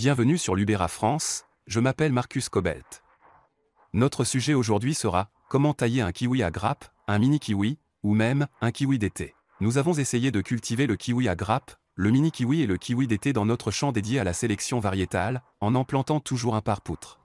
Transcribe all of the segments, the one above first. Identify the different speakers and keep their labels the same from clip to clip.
Speaker 1: Bienvenue sur Lubera France, je m'appelle Marcus Cobelt. Notre sujet aujourd'hui sera comment tailler un kiwi à grappe, un mini kiwi, ou même un kiwi d'été. Nous avons essayé de cultiver le kiwi à grappe, le mini kiwi et le kiwi d'été dans notre champ dédié à la sélection variétale, en en plantant toujours un par poutre.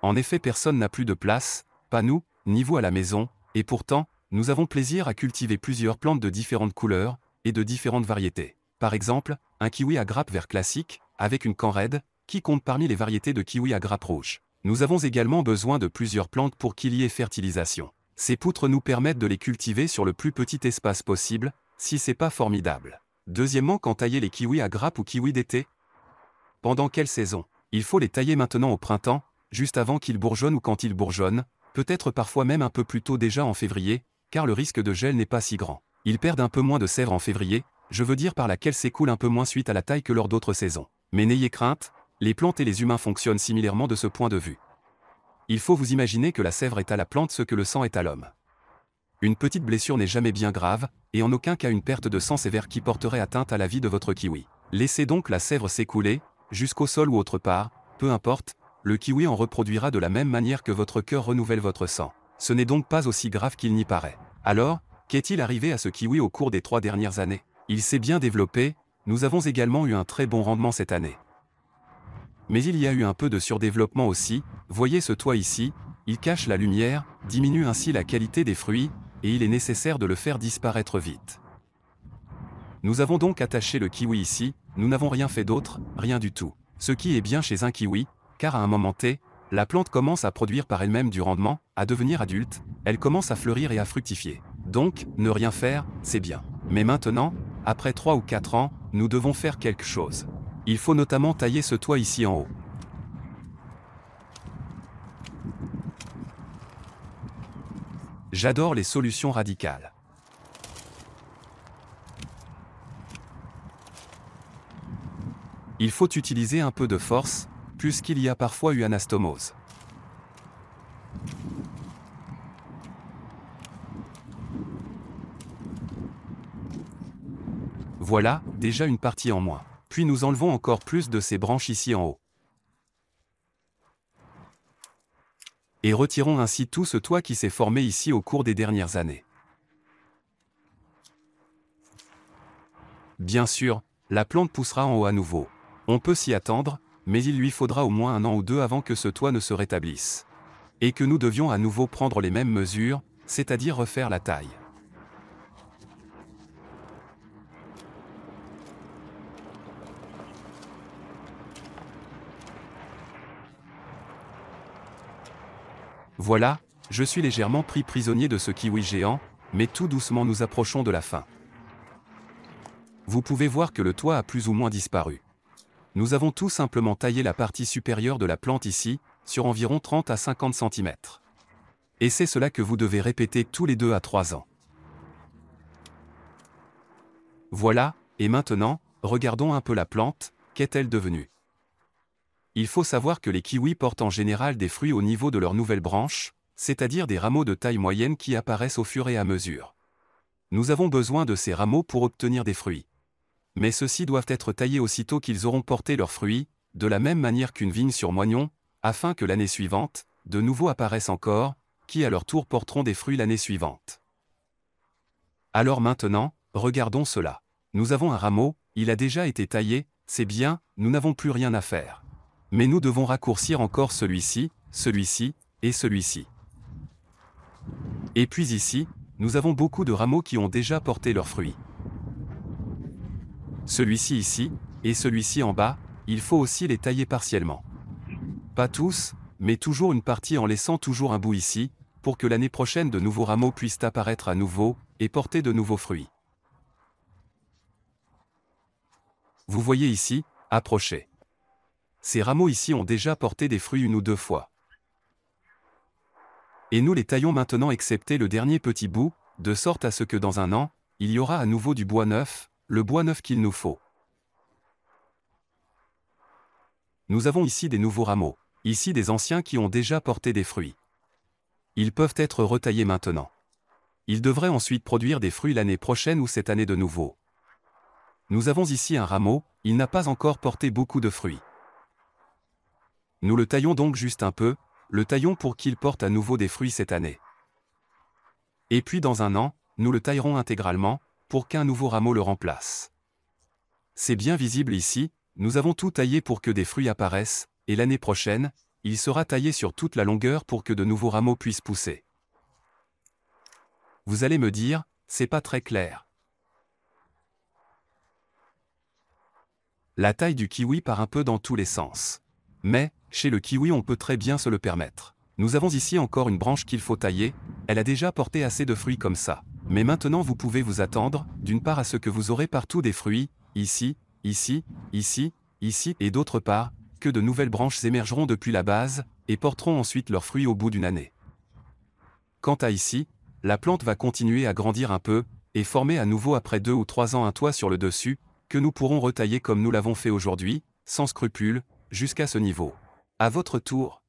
Speaker 1: En effet, personne n'a plus de place, pas nous, ni vous à la maison, et pourtant, nous avons plaisir à cultiver plusieurs plantes de différentes couleurs et de différentes variétés. Par exemple, un kiwi à grappe vert classique, avec une raide, qui compte parmi les variétés de kiwi à grappes rouge. Nous avons également besoin de plusieurs plantes pour qu'il y ait fertilisation. Ces poutres nous permettent de les cultiver sur le plus petit espace possible, si c'est pas formidable. Deuxièmement, quand tailler les kiwis à grappes ou kiwis d'été Pendant quelle saison Il faut les tailler maintenant au printemps, juste avant qu'ils bourgeonnent ou quand ils bourgeonnent, peut-être parfois même un peu plus tôt déjà en février, car le risque de gel n'est pas si grand. Ils perdent un peu moins de sèvres en février, je veux dire par laquelle s'écoule un peu moins suite à la taille que lors d'autres saisons. Mais n'ayez crainte, les plantes et les humains fonctionnent similairement de ce point de vue. Il faut vous imaginer que la sèvre est à la plante ce que le sang est à l'homme. Une petite blessure n'est jamais bien grave, et en aucun cas une perte de sang sévère qui porterait atteinte à la vie de votre kiwi. Laissez donc la sèvre s'écouler, jusqu'au sol ou autre part, peu importe, le kiwi en reproduira de la même manière que votre cœur renouvelle votre sang. Ce n'est donc pas aussi grave qu'il n'y paraît. Alors, qu'est-il arrivé à ce kiwi au cours des trois dernières années Il s'est bien développé, nous avons également eu un très bon rendement cette année. Mais il y a eu un peu de surdéveloppement aussi, voyez ce toit ici, il cache la lumière, diminue ainsi la qualité des fruits, et il est nécessaire de le faire disparaître vite. Nous avons donc attaché le kiwi ici, nous n'avons rien fait d'autre, rien du tout. Ce qui est bien chez un kiwi, car à un moment T, la plante commence à produire par elle-même du rendement, à devenir adulte, elle commence à fleurir et à fructifier. Donc, ne rien faire, c'est bien. Mais maintenant, après 3 ou 4 ans, nous devons faire quelque chose. Il faut notamment tailler ce toit ici en haut. J'adore les solutions radicales. Il faut utiliser un peu de force, puisqu'il y a parfois eu anastomose. Voilà, déjà une partie en moins. Puis nous enlevons encore plus de ces branches ici en haut. Et retirons ainsi tout ce toit qui s'est formé ici au cours des dernières années. Bien sûr, la plante poussera en haut à nouveau. On peut s'y attendre, mais il lui faudra au moins un an ou deux avant que ce toit ne se rétablisse. Et que nous devions à nouveau prendre les mêmes mesures, c'est-à-dire refaire la taille. Voilà, je suis légèrement pris prisonnier de ce kiwi géant, mais tout doucement nous approchons de la fin. Vous pouvez voir que le toit a plus ou moins disparu. Nous avons tout simplement taillé la partie supérieure de la plante ici, sur environ 30 à 50 cm. Et c'est cela que vous devez répéter tous les 2 à 3 ans. Voilà, et maintenant, regardons un peu la plante, qu'est-elle devenue il faut savoir que les kiwis portent en général des fruits au niveau de leurs nouvelles branches, c'est-à-dire des rameaux de taille moyenne qui apparaissent au fur et à mesure. Nous avons besoin de ces rameaux pour obtenir des fruits. Mais ceux-ci doivent être taillés aussitôt qu'ils auront porté leurs fruits, de la même manière qu'une vigne sur moignon, afin que l'année suivante, de nouveaux apparaissent encore, qui à leur tour porteront des fruits l'année suivante. Alors maintenant, regardons cela. Nous avons un rameau, il a déjà été taillé, c'est bien, nous n'avons plus rien à faire. Mais nous devons raccourcir encore celui-ci, celui-ci, et celui-ci. Et puis ici, nous avons beaucoup de rameaux qui ont déjà porté leurs fruits. Celui-ci ici, et celui-ci en bas, il faut aussi les tailler partiellement. Pas tous, mais toujours une partie en laissant toujours un bout ici, pour que l'année prochaine de nouveaux rameaux puissent apparaître à nouveau, et porter de nouveaux fruits. Vous voyez ici, approchez. Ces rameaux ici ont déjà porté des fruits une ou deux fois. Et nous les taillons maintenant excepté le dernier petit bout, de sorte à ce que dans un an, il y aura à nouveau du bois neuf, le bois neuf qu'il nous faut. Nous avons ici des nouveaux rameaux, ici des anciens qui ont déjà porté des fruits. Ils peuvent être retaillés maintenant. Ils devraient ensuite produire des fruits l'année prochaine ou cette année de nouveau. Nous avons ici un rameau, il n'a pas encore porté beaucoup de fruits. Nous le taillons donc juste un peu, le taillons pour qu'il porte à nouveau des fruits cette année. Et puis dans un an, nous le taillerons intégralement, pour qu'un nouveau rameau le remplace. C'est bien visible ici, nous avons tout taillé pour que des fruits apparaissent, et l'année prochaine, il sera taillé sur toute la longueur pour que de nouveaux rameaux puissent pousser. Vous allez me dire, c'est pas très clair. La taille du kiwi part un peu dans tous les sens. Mais, chez le kiwi, on peut très bien se le permettre. Nous avons ici encore une branche qu'il faut tailler, elle a déjà porté assez de fruits comme ça. Mais maintenant vous pouvez vous attendre, d'une part à ce que vous aurez partout des fruits, ici, ici, ici, ici, et d'autre part, que de nouvelles branches émergeront depuis la base, et porteront ensuite leurs fruits au bout d'une année. Quant à ici, la plante va continuer à grandir un peu, et former à nouveau après deux ou trois ans un toit sur le dessus, que nous pourrons retailler comme nous l'avons fait aujourd'hui, sans scrupule, jusqu'à ce niveau. À votre tour.